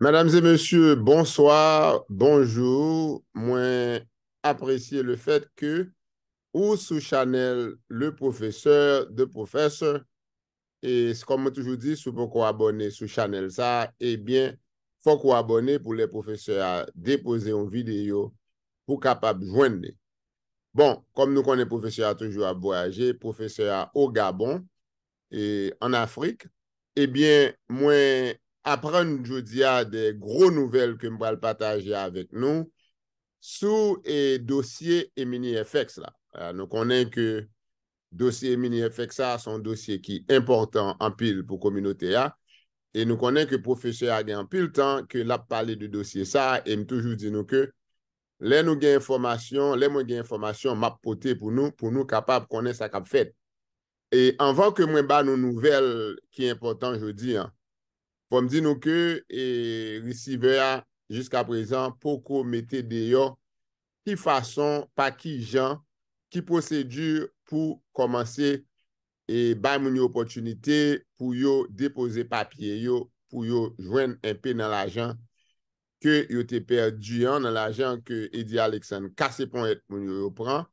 Madame et monsieur, bonsoir, bonjour, mwen apresye le fet ke ou sou chanel le professeur de professeur e skon mwen toujou di sou pou kou abone sou chanel sa, e eh bien pou kou abone pou le professeur depoze yon video pou kapab jwende. Bon, kom nou konen professeur toujou a boyaje, professeur au Gabon en Afrique, e bien mwen apren nou jodi euh, a de gro nouvel ke mwa al pataje a vek nou sou e dosye Emini FX la. Nou konen ke dosye Emini FX sa son dosye ki important anpil pou kominote a e nou konen ke profese a gen anpil tan ke lap pale de dosye sa e m toujou di nou ke le nou gen informasyon, le mwen gen informasyon map pote pou nou, pou nou kapap konen sa kap fet. E anvan ke mwen ba nou nouvel ki important jodi an Fom di nou ke e resive a Juska prezan pou ko mette de yo Ki fason pa ki jan Ki pose du pou komanse E bay moun yo oportunite Pou yo depose papye yo Pou yo jwen enpe nan la jan Ke yo te perdu yan nan la jan Ke Edy Alexan kase pon et moun yo yo pran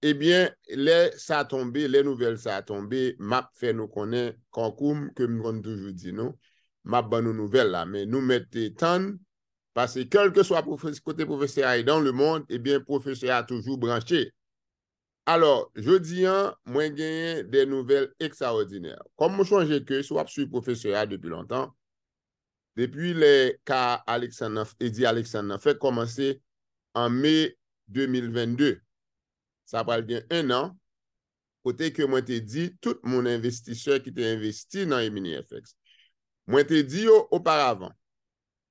Ebyen le sa tombe, le nouvel sa tombe Map fe nou konen kankoum Ke moun konen toujou di nou map ban nou nouvel la, men nou mette tan, pase kelke swap kote profesyay e dan le mond, ebyen profesyay toujou branchye. Alors, jodi an, mwen genyen de nouvel eksa ordine. Kom mwen chanje ke swap sou profesyay depi lontan, depi le ka Edi e Aleksandnaf fèk komanse an me 2022. Sa pral gen en an, kote ke mwen te di, tout moun investiseur ki te investi nan Emini FX. Mwen te di yo oparavan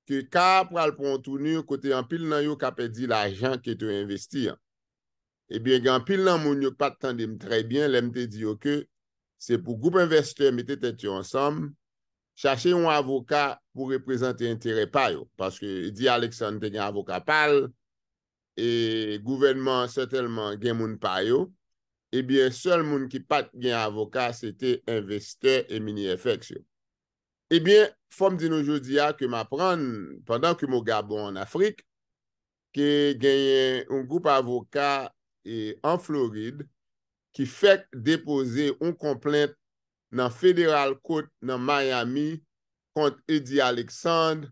ke ka pral prontouni yo kote anpil nan yo kapè di la ajan ke te investi an. Ebyen gen anpil nan moun yo pat tan dim trebyen, lem te di yo ke se pou goup investe mwen te tet yo ansam, chache yon avoka pou reprezenti entere payo. Paske e di Alexan te gen avoka pal, e gouvenman setelman gen moun payo, ebyen sol moun ki pat gen avoka se te investe emini efeksyon. Ebyen, fom di nou jodia ke ma pran, pandan ke mou gabon an Afrik, ke genyen un goup avoka e, en Floride ki fèk depose un komplènt nan Federal Court nan Miami kont Eddie Alexandre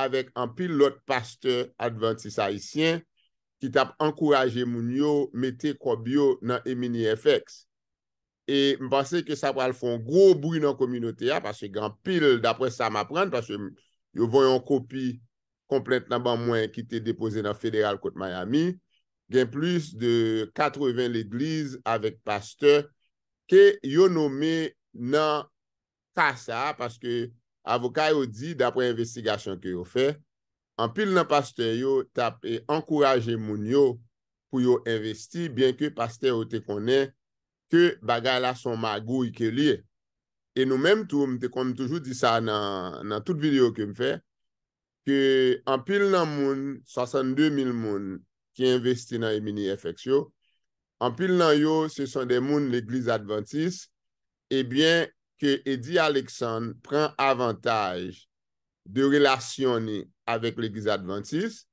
avèk an pilot pasteur Adventist Haitien ki tap ankouraje moun yo metè kwa biyo nan Emini FX. E mi panse ke sa pral fon gro brou nan kominote ya Pase gen pil dapre sa ma pran Pase yo voyon kopi Komplet nan ban mwen ki te depose Nan federal kote Miami Gen plus de 80 l'eglize Avek pasteur Ke yo nome nan Tasa Pase ke avokay yo di dapre investigasyon Ke yo fe An pil nan pasteur yo tap e ankouraje Moun yo pou yo investi Bien ke pasteur yo te konen ke bagay la son magou y ke liye. E nou menm tou, mte konm toujou di sa nan nan tout video ke m fe, ke an pil nan moun, 62.000 moun, ki investi nan emini efeksyo, an pil nan yo, se son de moun l'Eglise Adventiste, e bien, ke Edi Alexandre pren avantaj de relasyon ni avek l'Eglise Adventiste,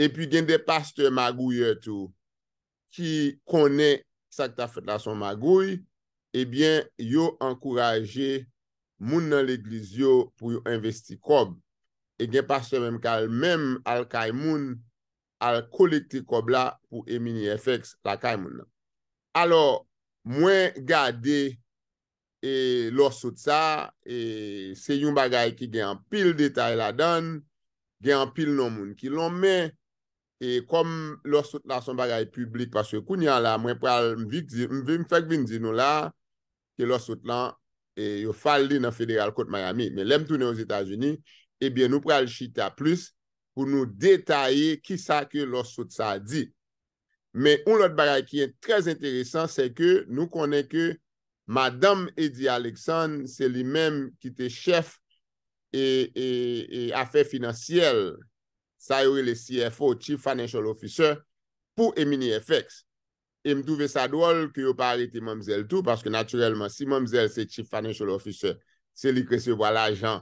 e pi gen de paste magou yotou, ki konen sak ta fet la son magouy, ebyen yo ankouraje moun nan l'egliz yo pou yo investi kob. E gen paswe menm kal menm al kaimoun al kolekti kob la pou emini efeks la kaimoun nan. Alo, mwen gade, e losout sa, e se yon bagay ki gen apil detay la dan, gen apil nan moun ki lom menm, e kom los sot lan son bagay publik paswe kounyan la mwen pral mwen fek vin di nou la ke los sot lan e, yo fal li nan federal kote marami men lem toune ouz Etats-Unis ebyen nou pral chita plus pou nou detaye ki sa ke los sot sa di men ou lot bagay ki en trez enteresan se ke nou konen ke Madame Eddie Alexandre se li men ki te chef e, e, e afe financiel sa yo e le CFO, Chief Financial Officer, pou Emini FX. E m touve sa dool ki yo pari ti mamzel tou, paske natyrelman, si mamzel se Chief Financial Officer, se li kresebo a la jan,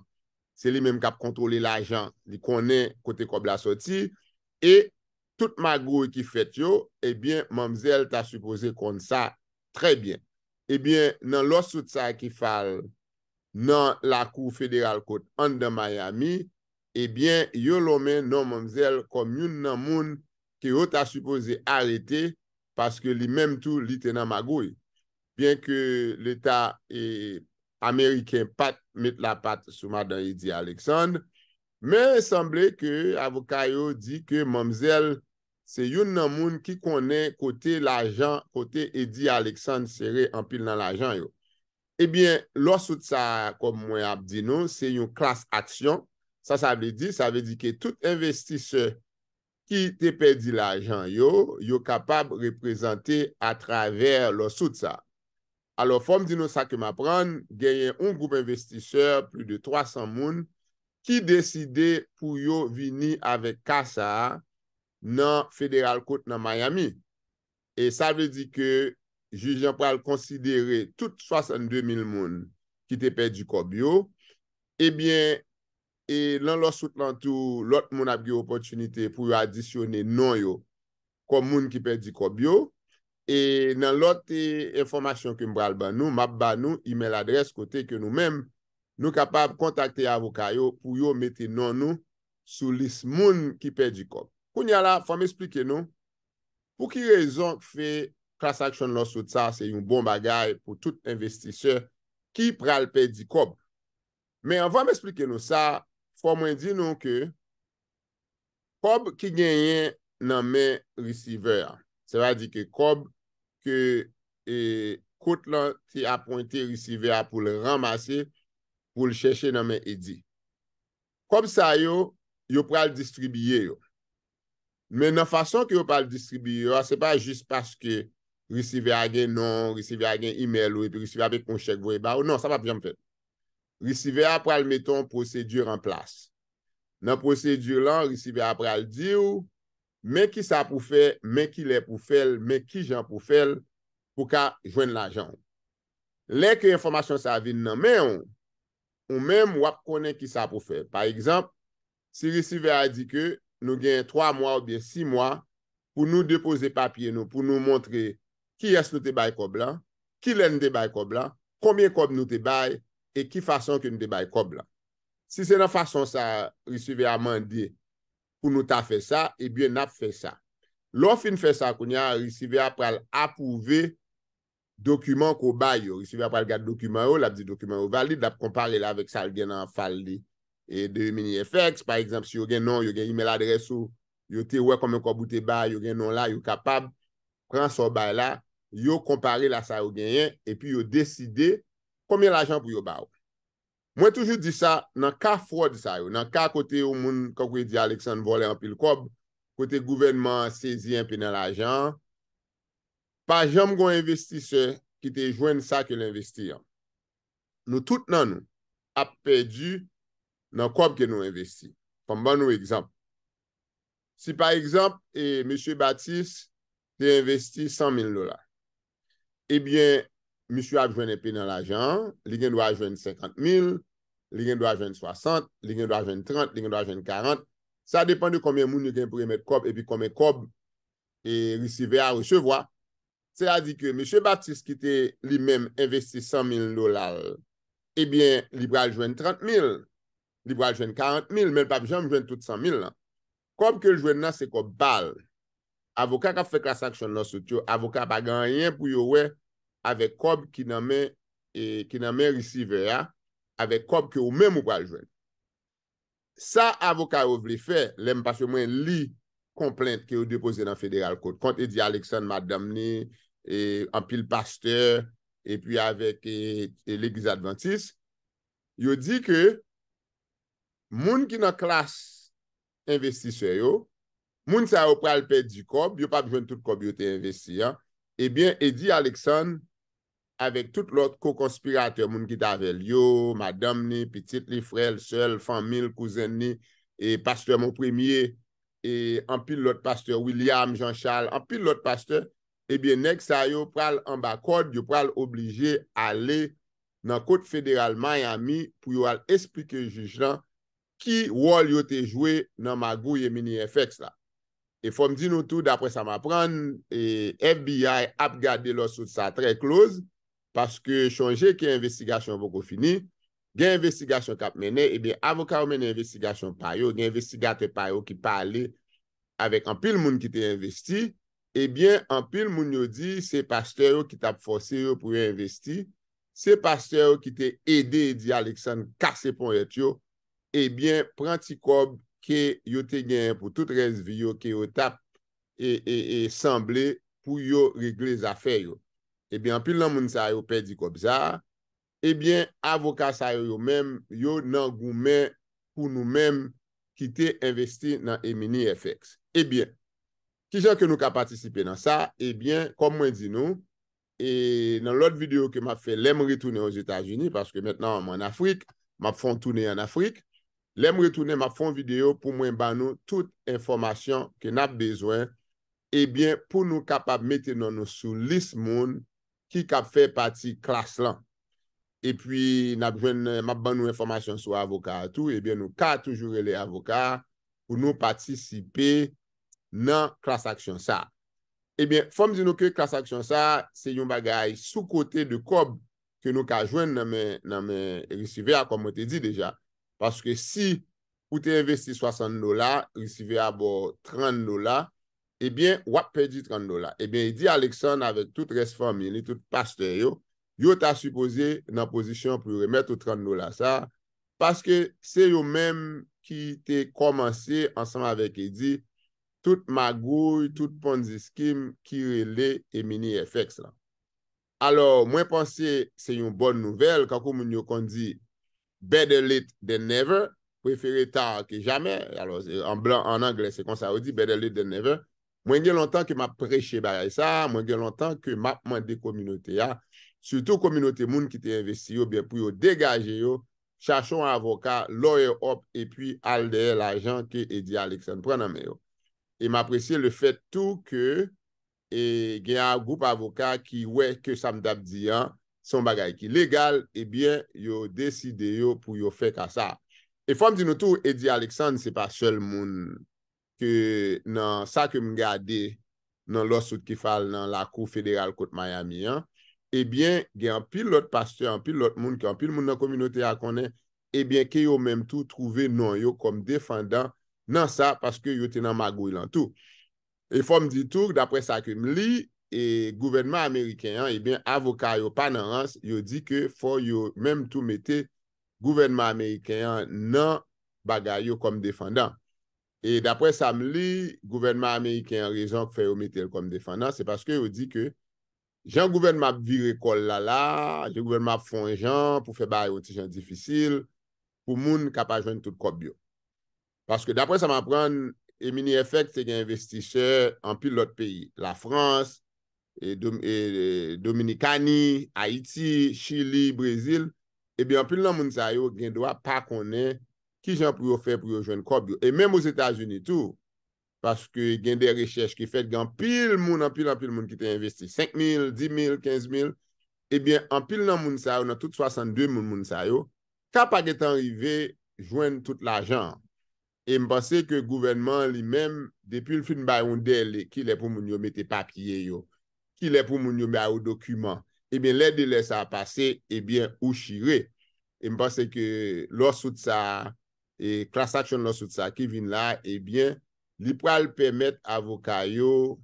se li menm kap kontrole la jan, li konen kote kwa bla soti, e tout ma gou e ki fet yo, e bien mamzel ta supose kon sa tre bien. E bien nan los sout sa ki fal nan la kou federal kote, an de Miami, Ebyen, yo lomen nan mamzèl kom yon nan moun ki yo ta supose arete paske li menm tou li tenan magoy. Bien ke l'Etat e Ameriken pat met la pat souma dan Edi Alexandre, men semble ke avokay yo di ke mamzèl se yon nan moun ki konen kote Edi Alexandre seri anpil nan l'ajan yo. Ebyen, losout sa kom mwen ap di nou, se yon klas aksyon Sa sa vle di, sa vle di ke tout investisseur ki te pedi l'ajan yo, yo kapab reprezenti a traver lor soud sa. Alo, fom di nou sa ke ma pran, genyen un goup investisseur, plu de 300 moun, ki deside pou yo vini avek kasa nan Federal Court nan Miami. E sa vle di ke, ju jen pral konsidere tout 62 mil moun ki te pedi kòb yo, ebyen, eh E nan lòsout lantou, lòt moun apge yo opotunite pou yo adisyone non yo kon moun ki pe di kob yo. E nan lòt te informasyon ke mbral ban nou, map ban nou, email adres kote ke nou men, nou kapab kontakte avokay yo pou yo mette non nou sou lis moun ki pe di kob. Koun yala, fòm esplike nou, pou ki rezon kfe klasaksyon lòsout sa, se yon bon bagay pou tout investisyon ki pral pe di kob. Men an fòm esplike nou sa, Fwa mwen di nou ke kob ki genyen nan men risive a. Se va di ke kob ke e, kout la ti aponte risive a pou le ramase pou le cheshe nan men edi. Kob sa yo, yo pou al distribye yo. Men nan fason ki yo pou al distribye yo, se pa jist paske risive a gen non, risive a gen email ou, e risive a gen konchek vo e ba ou, nan sa pa pou jam fet. resive a pral meton posedur an plas. Nan posedur lan, resive a pral di ou men ki sa pou fe, men ki le pou fel, men ki jan pou fel pou ka jwen la jan ou. Len ke informasyon sa avin nan men ou, ou men mwap konen ki sa pou fe. Par exemple, si resive a di ke nou gen 3 mwa ou bien 6 mwa pou nou depoze papye nou pou nou montre ki es nou te bay kob lan, ki len de bay kob lan, komyen kob nou te bay, e ki fason ke nou de bay kob la. Si se nan fason sa resive a mandi pou nou ta fe sa, ebyen nap fe sa. Lon fin fe sa koun ya resive ap pral apouve dokumen kou bay yo. Resive ap pral gade dokumen yo, lap di dokumen yo vali, dap kompare la vek sal gen nan fal di e de mini effects. Par exemple, si yo gen non, yo gen email adres ou, yo te wek koman kou boute bay, yo gen non la, yo kapab, pran so bay la, yo kompare la sal yo genyen, e pi yo deside komye l'ajan pou yo ba ou. Mwen toujou di sa, nan ka fwo di sa yo, nan ka kote ou moun, kakwe di Alexan vole an pi l'kob, kote gouvenman sezi an pi nan l'ajan, pa jom gwen investi se ki te jwen sa ke l'investi yon. Nou tout nan nou, ap pe di nan kob ke nou investi, kom ban nou ekzamp. Si pa ekzamp, e M. Baptiste te investi 100 000 $, ebyen misyo ap jwen epi nan l'ajan, li gen do a jwen 50 mil, li gen do a jwen 60, li gen do a jwen 30, li gen do a jwen 40, sa depan de kome moun yo gen pou emet kob, epi kome kob, e risi ve a risevwa, se a di ke, misyo Baptiste ki te li men investi 100 mil lolal, ebyen, li gen do a jwen 30 mil, li gen do a jwen 40 mil, men pa bi jwen mwen jwen tout 100 mil, kob ke jwen nan se kob bal, avokat ka fek la sanksyon nan sot yo, avokat pa gen yon pou yo wey, avèk kob ki nan men e, ki nan men risive ya, avèk kob ki ou men mou kwa ljwen. Sa avoka ou vle fè, lem pa se mwen li komplente ki ou depose nan federal code. Kont e di Aleksandre Mardamne, e, anpil pasteur, epi avèk e, l'Eglise Adventiste, yo di ke moun ki nan klas investiswe yo, moun sa yo kwa lpè di kob, yo pa bjwen tout kob yo te investi ya, e bien e di Aleksandre avèk tout lòt kò konspiratè moun ki ta vel yo, madam ni, pitit li frel, sel, famil, kouzen ni, e pastè moun premye, e anpil lòt pastè William, Jean-Charles, anpil lòt pastè, ebyen eh nek sa yo pral anba kòd, yo pral oblijè ale nan kòd federal Miami pou yo al esprike juj lan ki wòl yo te jwè nan ma gouye mini FX la. E fòm di nou tou, dapre sa ma pran, e FBI ap gade lò sot sa trè kloz, Paske chonje ki investigasyon voko fini, gen investigasyon kap mene, ebe avokar men investigasyon payo, gen investigate payo ki pale avek an pil moun ki te investi, ebe an pil moun yo di se paste yo ki tap fose yo pou yo investi, se paste yo ki te ede di Alexan kase pon et yo, ebe prantikob ki yo te gen pou tout rezvi yo ki yo tap e, e, e semble pou yo regle zafey yo. epi eh anpil nan moun sa yo pedi kobza, epi eh avokat sa yo yo men, yo nan goumen pou nou men ki te investi nan Emini FX. Epi, eh kishan ke nou ka patisipe nan sa, epi, kon mwen di nou, e nan lot videyo ke ma fe, lem re-toune os Etat-Unis, paske metnan an mwen Afrik, ma fon toune an Afrik, lem re-toune ma fon videyo pou mwen ban nou tout informasyon ke nap bezwen, epi, pou nou kapap mette nan nou sou lis moun, ki kap fè pati klas lan. E pwi, nap jwen map ban nou informasyon sou avokatou, ebyen nou ka toujoure le avokat pou nou patisipe nan klas aksyon sa. Ebyen, fòm di nou ke klas aksyon sa, se yon bagay sou kote de kob ke nou ka jwen nan men resive a, kom mwen te di deja. Paske si ou te investi 60 dola, resive a bo 30 dola, ebyen, eh wap perdi 30 dola. Ebyen, e di Alexan ave tout resfamini, tout paste yo, yo ta supose nan pozisyon pou remet ou 30 dola sa, paske se yo menm ki te komanse ansan avek e di, tout magouy, tout ponzi skim, kirele, e mini efeks la. Alo, mwen panse se yon bon nouvel, kako moun yo kon di better late than never, preferi ta ke jame, en blan, en angle, se kon sa ou di better late than never, Mwen gen lontan ke m ap preche bagay sa, mwen gen lontan ke mapman de kominote ya. Soutou kominote moun ki te investi yo, biye pou yo degaje yo, chachon avoka, lawyer hop, epi al dehe l ajan ke Edi Aleksand praname yo. E m apresye le fet tou ke gen a goup avoka ki we ke samdap diyan, son bagay ki legal, e biye yo deside yo pou yo fek a sa. E fwam di nou tou, Edi Aleksand se pa sel moun... nan sa kem gade nan losout ki fal nan la kou federal kote Miami, ebyen eh gen an pil lot pastyo, an pil lot moun ki an pil moun nan kominote a konen ebyen eh ki yo menm tou trouve nan yo kom defanda nan sa paske yo tenan magou ilan tou e fòm di tou, dapre sa kem li e gouvenman Ameriken ebyen eh avoka yo pa nan ans yo di ke fò yo menm tou mette gouvenman Ameriken nan bagay yo kom defanda E d'apre sa m li, gouverneman Ameriken an rezon k fè yon metel kom defanant, se paske yon di ke, jen gouverneman ap vire kol la la, jen gouverneman ap fon jan pou fè ba yon tijan difisil, pou moun kap a jwen tout kop yo. Paske d'apre sa m ap pran, e mini efekt se gen investise en pil lot peyi. La Frans, e e, e, Dominikani, Haiti, Chili, Brezil, e bi an pil lan moun sa yo gen dwa pa konen, ki jan pou yo fè pou yo jwen kòb yo. E mèm ou Zetazouni tou, paske gen de rechèche ki fèd gen pil moun, pil an pil moun ki te investi, 5.000, 10.000, 15.000, e bè, an pil nan moun sa yo, nan tout 62 moun moun sa yo, kapak etan rive, jwen tout la jan. E m'pase ke gouvernement li mèm, depil fin bayon de li, ki le pou moun yo mette papye yo, ki le pou moun yo mè a ou dokumen, e bè, lè de lè sa a pase, e bè, ou shire. E m'pase ke lò sout sa a E klasakyon lo soutsa ki vin la, ebyen, eh li pral pemet avoka yo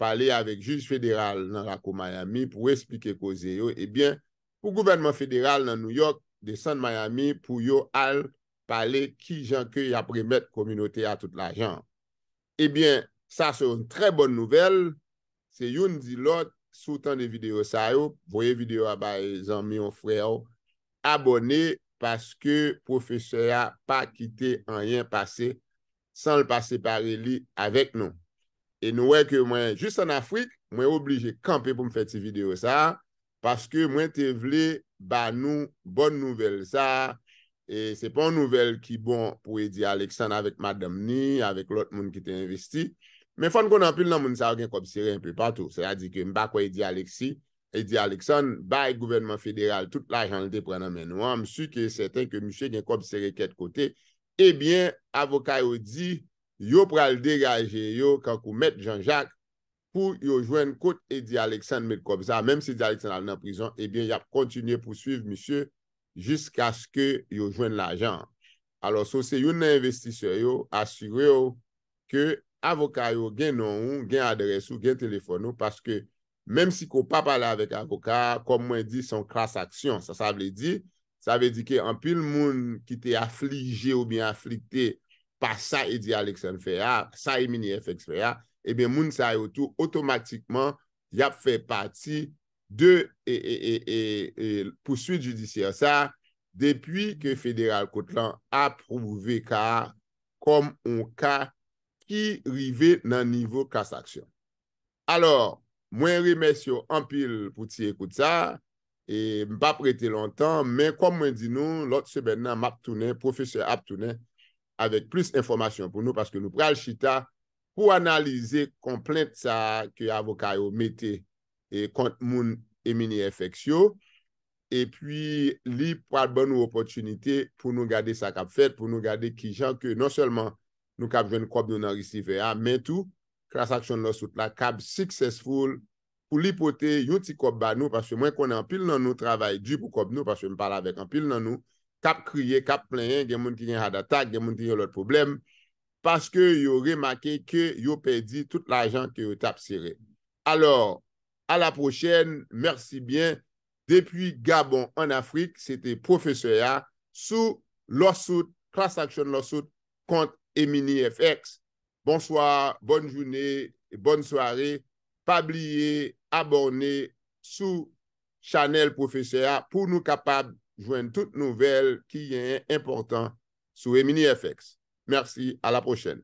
pale avek juz federal nan Rako Miami pou esplike koze yo. Ebyen, eh pou gouvenman federal nan New York, de San Miami, pou yo al pale ki jan ke ya premet kominote a tout la jan. Ebyen, eh sa se un tre bon nouvel, se yon di lot sou tan de video sa yo, voye video a ba e zan mi yon freyo, abone yon. paske profese a pa kite an yin pase san l pase pare li avek nou. E nou wey ke mwen jist an Afrik, mwen oblije kampe pou m fe ti video sa, paske mwen te vle ba nou bon nouvel sa, e se pon nouvel ki bon pou e di Aleksan avek madam ni, avek lot moun ki te investi, men fon kon an pil nan moun sa w gen kopsire yon pi patou, se ya di ke mba kwa e di Aleksi, Edi Aleksan, ba gouvernement fédéral, tout l'agent le dé prenant menouan, msou kè yè sèten kè msou gen kòp se rekèd kote, ebyen, avokay yo di, yo pral dé rejè yo kakou mèt Jean-Jacques pou yo jwen kòp Edi Aleksan men kòp za, mèm se Edi Aleksan alè nan prizon, ebyen, eh yap kontinye pou siv msou jiskas kè yo jwen l'agent. Alors, sou se yon nè investis yo, asyre yo kè avokay yo gen nou, gen adres ou, gen telefon ou, paskè menm si ko pa pala avèk avokat, kom mwen di son kras aksyon, sa sa vle di, sa vle di ki anpil moun ki te aflige ou mi aflikte pa sa edi Aleksan Feya, sa emini FX Feya, ebe moun sa yotou, otomatikman yap fè pati de e, e, e, pou sui judisyon sa, depwi ke federal kotlan ap prouvè ka kom on ka ki rive nan nivou kras aksyon. Alor, Mwen remes yo anpil pou ti ekoute sa, e mpa prete lontan, men kwa mwen di nou, lot seben nan m aptounen, profeseur aptounen, avek plis informasyon pou nou, paske nou pral chita, pou analize komplem sa ki avokay yo mette e kont moun emini efeksyo, e pi li pral bon nou opotunite pou nou gade sa kap fet, pou nou gade ki jan ke non selman nou kap jwen kwa bionan risife a, men tou, class action lawsuit la, kab successful, pou li pote, yon ti kop ba nou, paswe mwen kon anpil nan nou, travay di pou kop nou, paswe mwen pala vek anpil nan nou, kap kriye, kap plenye, gen moun ki gen had attack, gen moun ki gen lot problem, paske yo remake ke yo pedi tout la jan ki yo tap sire. Alors, a la pochene, mersi bien, depi Gabon an Afrik, se te profese ya, sou lawsuit, class action lawsuit, kont Emine FX. Bonsoir, bonne journée et bonne soirée. Pablier, abonner sous Chanel Professeur pou nou kapab jwen tout nouvel ki y en important sous Emini FX. Merci, a la prochaine.